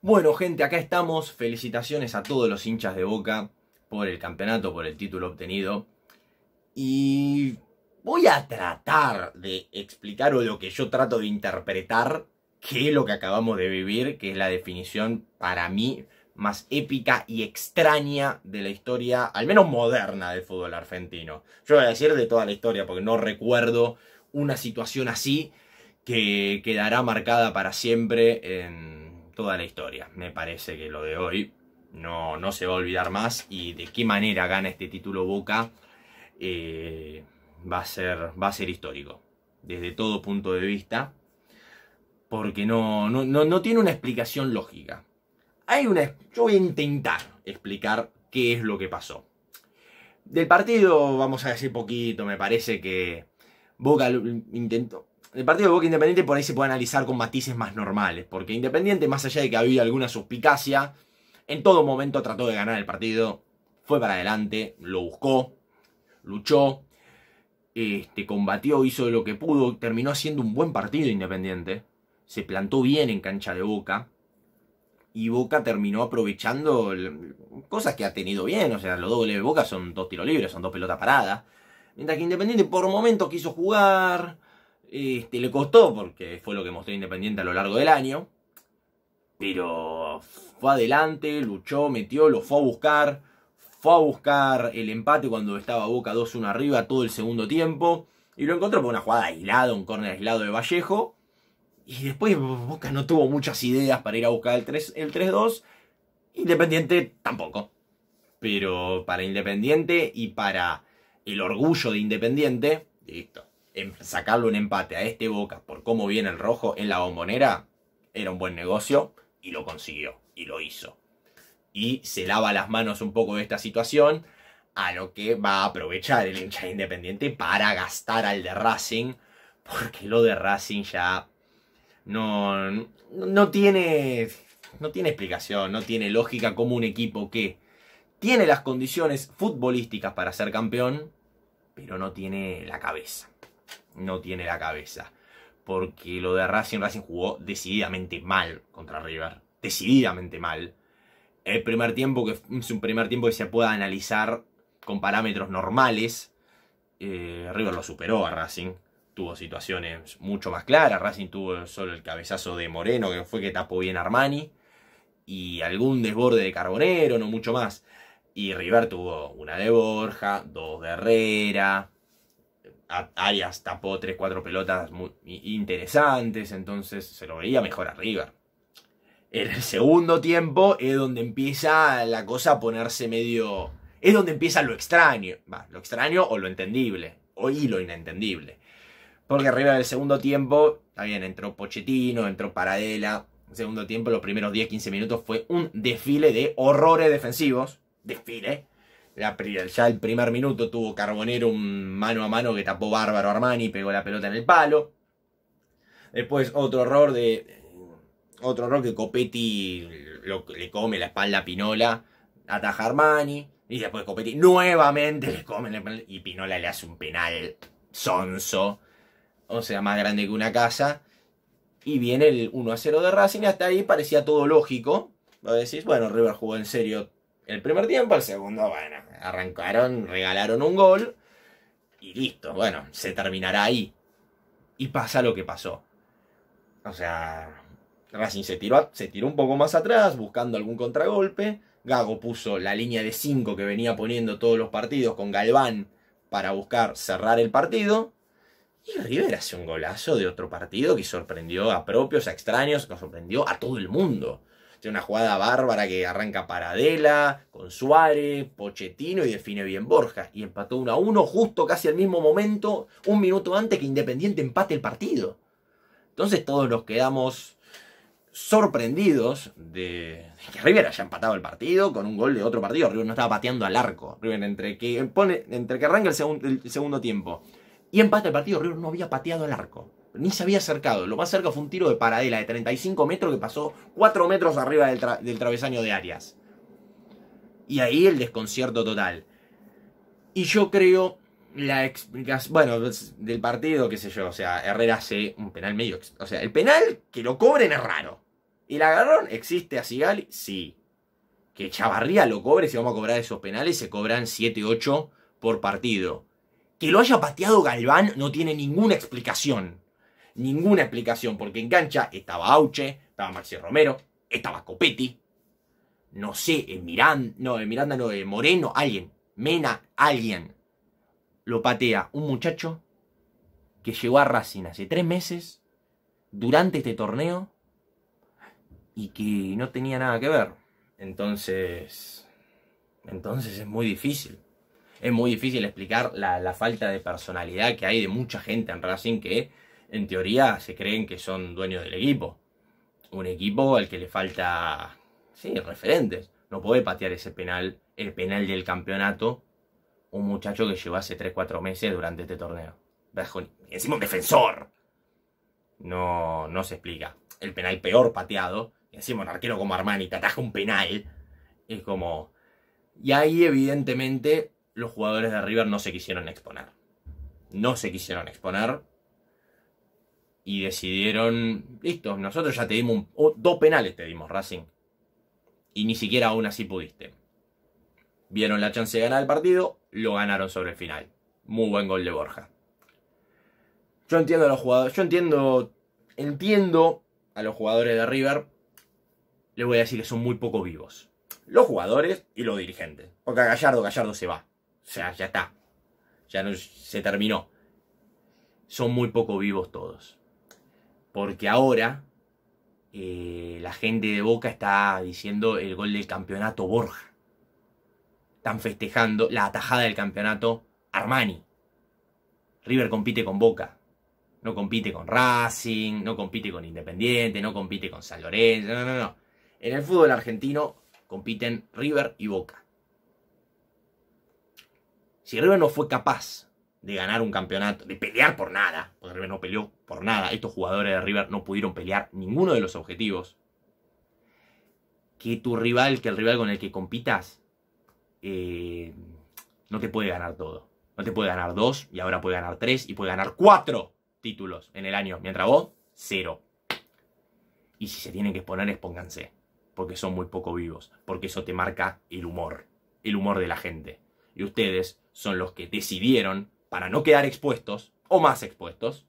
Bueno, gente, acá estamos. Felicitaciones a todos los hinchas de Boca por el campeonato, por el título obtenido. Y voy a tratar de explicar o lo que yo trato de interpretar, que es lo que acabamos de vivir, que es la definición para mí más épica y extraña de la historia, al menos moderna del fútbol argentino. Yo voy a decir de toda la historia, porque no recuerdo una situación así que quedará marcada para siempre en toda la historia. Me parece que lo de hoy no, no se va a olvidar más y de qué manera gana este título Boca eh, va, a ser, va a ser histórico, desde todo punto de vista, porque no, no, tiene una explicación lógica. Hay una, yo voy a intentar explicar qué es lo que pasó. Del partido vamos a decir poquito, me parece que Boca intentó, el partido de Boca Independiente por ahí se puede analizar con matices más normales, porque Independiente, más allá de que había alguna suspicacia, en todo momento trató de ganar el partido, fue para adelante, lo buscó, luchó, este, combatió, hizo lo que pudo, terminó haciendo un buen partido Independiente, se plantó bien en cancha de Boca, y Boca terminó aprovechando cosas que ha tenido bien, o sea, los dobles de Boca son dos tiros libres, son dos pelotas paradas, mientras que Independiente por momentos quiso jugar, este, le costó porque fue lo que mostró Independiente a lo largo del año. Pero fue adelante, luchó, metió, lo fue a buscar. Fue a buscar el empate cuando estaba Boca 2-1 arriba todo el segundo tiempo. Y lo encontró por una jugada aislada, un córner aislado de Vallejo. Y después Boca no tuvo muchas ideas para ir a buscar el 3-2. Independiente tampoco. Pero para Independiente y para el orgullo de Independiente, listo Em, sacarle un empate a este Boca por cómo viene el rojo en la bombonera era un buen negocio y lo consiguió y lo hizo. Y se lava las manos un poco de esta situación, a lo que va a aprovechar el hincha independiente para gastar al de Racing, porque lo de Racing ya no, no tiene, no tiene explicación, no tiene lógica como un equipo que tiene las condiciones futbolísticas para ser campeón, pero no tiene la cabeza no tiene la cabeza. Porque lo de Racing, Racing jugó decididamente mal contra River. Decididamente mal. El primer tiempo, que es un primer tiempo que se pueda analizar con parámetros normales. Eh, River lo superó a Racing. Tuvo situaciones mucho más claras. Racing tuvo solo el cabezazo de Moreno, que fue que tapó bien Armani. Y algún desborde de Carbonero, no mucho más. Y River tuvo una de Borja, dos de Herrera, Arias tapó 3-4 pelotas muy interesantes, entonces se lo veía mejor a River. En el segundo tiempo es donde empieza la cosa a ponerse medio... Es donde empieza lo extraño. Va, lo extraño o lo entendible. O lo inentendible. Porque arriba del segundo tiempo, también entró Pochettino, entró Paradela. En el segundo tiempo, los primeros 10-15 minutos fue un desfile de horrores defensivos. Desfile ya el primer minuto tuvo Carbonero un mano a mano que tapó bárbaro Armani, y pegó la pelota en el palo. Después otro error de. Otro error que Copetti lo, le come la espalda a Pinola, ataja Armani. Y después Copetti nuevamente le come la espalda. Y Pinola le hace un penal sonso. O sea, más grande que una casa. Y viene el 1 a 0 de Racing. Hasta ahí parecía todo lógico. Lo decís, bueno, River jugó en serio el primer tiempo, el segundo, bueno, arrancaron, regalaron un gol y listo, bueno, se terminará ahí. Y pasa lo que pasó. O sea, Racing se tiró, se tiró un poco más atrás buscando algún contragolpe. Gago puso la línea de 5 que venía poniendo todos los partidos con Galván para buscar cerrar el partido. Y River hace un golazo de otro partido que sorprendió a propios, a extraños, que sorprendió a todo el mundo una jugada bárbara que arranca Paradela, con Suárez, Pochettino y define bien Borja. Y empató 1 a 1 justo casi al mismo momento, un minuto antes que Independiente empate el partido. Entonces todos nos quedamos sorprendidos de que River haya empatado el partido con un gol de otro partido. River no estaba pateando al arco. River entre que, pone, entre que arranca el, el segundo tiempo y empate el partido, River no había pateado al arco ni se había acercado. Lo más cerca fue un tiro de paradela de 35 metros que pasó 4 metros arriba del, travesaño de Arias. Y ahí el desconcierto total. Y yo creo la explicación, bueno, del partido, qué sé yo, o sea, Herrera hace un penal medio, o sea, el penal que lo cobren es raro. ¿El agarrón existe a Sigali? Sí. Que Chavarría lo cobre, si vamos a cobrar esos penales, se cobran 7, 8 por partido. Que lo haya pateado Galván no tiene ninguna explicación ninguna explicación, porque en cancha estaba Auche, estaba Maxi Romero, estaba Copetti, no sé, Miranda, no, Miranda no, Moreno, alguien, Mena, alguien. Lo patea un muchacho que llegó a Racing hace tres meses, durante este torneo, y que no tenía nada que ver. Entonces, entonces es muy difícil. Es muy difícil explicar la, la falta de personalidad que hay de mucha gente en Racing que en teoría se creen que son dueños del equipo. Un equipo al que le falta, sí, referentes. No puede patear ese penal, el penal del campeonato, un muchacho que llevó hace 3-4 meses durante este torneo. Encima un defensor. No, no se explica. El penal peor pateado. Y encima un arquero como Armani te ataja un penal. Es como... Y ahí evidentemente los jugadores de River no se quisieron exponer. No se quisieron exponer y decidieron, listo, nosotros ya te dimos dos penales, te dimos Racing. Y ni siquiera aún así pudiste. Vieron la chance de ganar el partido, lo ganaron sobre el final. Muy buen gol de Borja. Yo entiendo a los jugadores, yo entiendo, entiendo a los jugadores de River. Les voy a decir que son muy poco vivos. Los jugadores y los dirigentes. Porque a Gallardo, Gallardo se va. O sea, ya está. Ya no, se terminó. Son muy poco vivos todos porque ahora eh, la gente de Boca está diciendo el gol del campeonato Borja. Están festejando la atajada del campeonato Armani. River compite con Boca. No compite con Racing, no compite con Independiente, no compite con San Lorenzo. No, no, no. En el fútbol argentino compiten River y Boca. Si River no fue capaz de ganar un campeonato, de pelear por nada, porque River no peleó por nada, estos jugadores de River no pudieron pelear ninguno de los objetivos, que tu rival, que el rival con el que compitas, eh, no te puede ganar todo. No te puede ganar dos, y ahora puede ganar tres, y puede ganar cuatro títulos en el año, mientras vos, cero. Y si se tienen que exponer, expónganse, porque son muy poco vivos, porque eso te marca el humor, el humor de la gente. Y ustedes son los que decidieron para no quedar expuestos o más expuestos,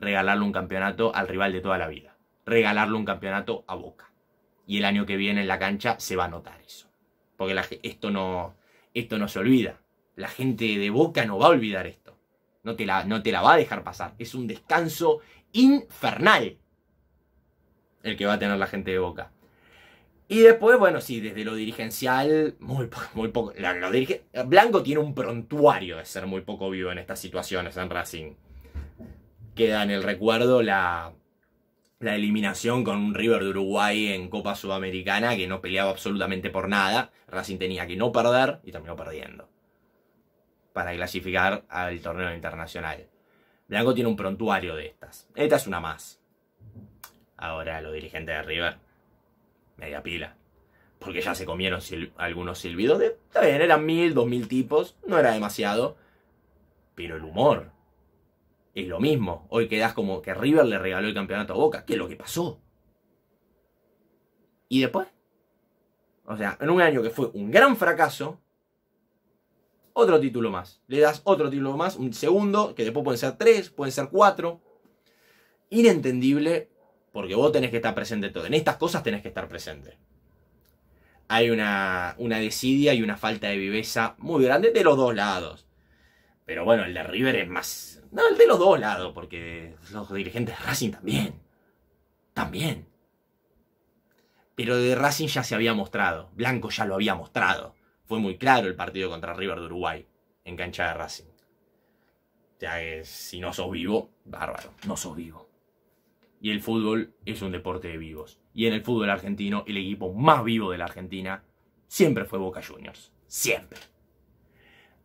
regalarle un campeonato al rival de toda la vida. Regalarle un campeonato a Boca. Y el año que viene en la cancha se va a notar eso. Porque esto, no, esto no se olvida. La gente de Boca no va a olvidar esto. No te, la, no te la va a dejar pasar. Es un descanso infernal el que va a tener la gente de Boca. Y después, bueno, sí, desde lo dirigencial, muy, poco. Blanco tiene un prontuario de ser muy poco vivo en estas situaciones en Racing. Queda en el recuerdo la, eliminación con un River de Uruguay en Copa Sudamericana que no peleaba absolutamente por nada. Racing tenía que no perder y terminó perdiendo para clasificar al torneo internacional. Blanco tiene un prontuario de estas. Esta es una más. Ahora, lo dirigente de River media pila. Porque ya se comieron algunos silbidos de... Está bien, eran mil, dos mil tipos, no era demasiado. Pero el humor es lo mismo. Hoy quedas como que River le regaló el campeonato a Boca. ¿Qué es lo que pasó? ¿Y después? O sea, en un año que fue un gran fracaso, otro título más. Le das otro título más, un segundo, que después pueden ser tres, pueden ser cuatro. Inentendible porque vos tenés que estar presente todo. En estas cosas tenés que estar presente. Hay una, desidia y una falta de viveza muy grande de los dos lados. Pero bueno, el de River es más. No, el de los dos lados, porque los dirigentes de Racing también. También. Pero de Racing ya se había mostrado. Blanco ya lo había mostrado. Fue muy claro el partido contra River de Uruguay en cancha de Racing. Ya que si no sos vivo, bárbaro, no sos vivo y el fútbol es un deporte de vivos. Y en el fútbol argentino, el equipo más vivo de la Argentina siempre fue Boca Juniors. Siempre.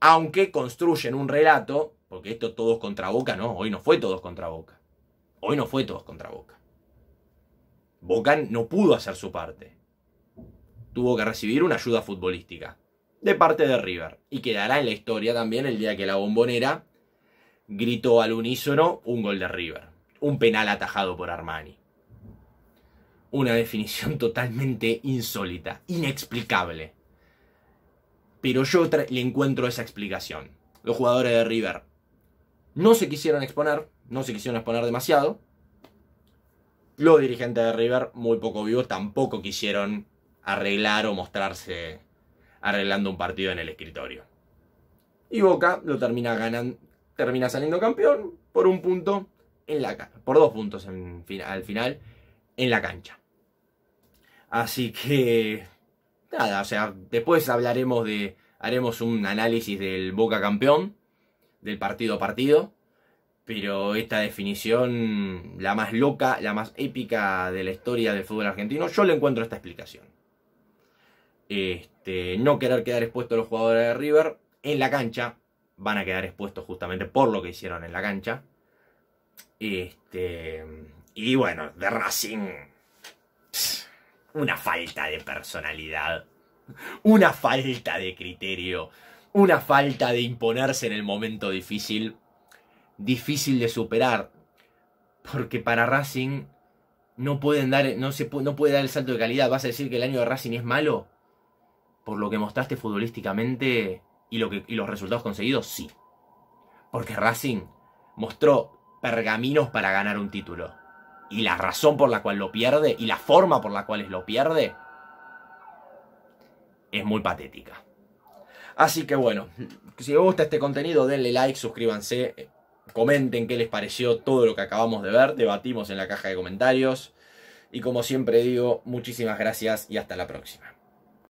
Aunque construyen un relato, porque esto todos contra Boca, no, hoy no fue todos contra Boca. Hoy no fue todos contra Boca. Boca no pudo hacer su parte. Tuvo que recibir una ayuda futbolística de parte de River. Y quedará en la historia también el día que la bombonera gritó al unísono un gol de River un penal atajado por Armani. Una definición totalmente insólita, inexplicable. Pero yo le encuentro esa explicación. Los jugadores de River no se quisieron exponer, no se quisieron exponer demasiado. Los dirigentes de River, muy poco vivos, tampoco quisieron arreglar o mostrarse arreglando un partido en el escritorio. Y Boca lo termina ganando, termina saliendo campeón por un punto por dos puntos al final en la cancha. Así que, nada, o sea, después hablaremos de, haremos un análisis del Boca campeón, del partido a partido, pero esta definición, la más loca, la más épica de la historia del fútbol argentino, yo le encuentro esta explicación. Este, no querer quedar expuestos los jugadores de River en la cancha, van a quedar expuestos justamente por lo que hicieron en la cancha. Este, y bueno, de Racing, una falta de personalidad, una falta de criterio, una falta de imponerse en el momento difícil, difícil de superar, porque para Racing no pueden dar, no se no puede dar el salto de calidad. Vas a decir que el año de Racing es malo por lo que mostraste futbolísticamente y, lo que, y los resultados conseguidos, sí, porque Racing mostró pergaminos para ganar un título. Y la razón por la cual lo pierde y la forma por la cual lo pierde es muy patética. Así que bueno, si les gusta este contenido, denle like, suscríbanse, comenten qué les pareció todo lo que acabamos de ver, debatimos en la caja de comentarios. Y como siempre digo, muchísimas gracias y hasta la próxima.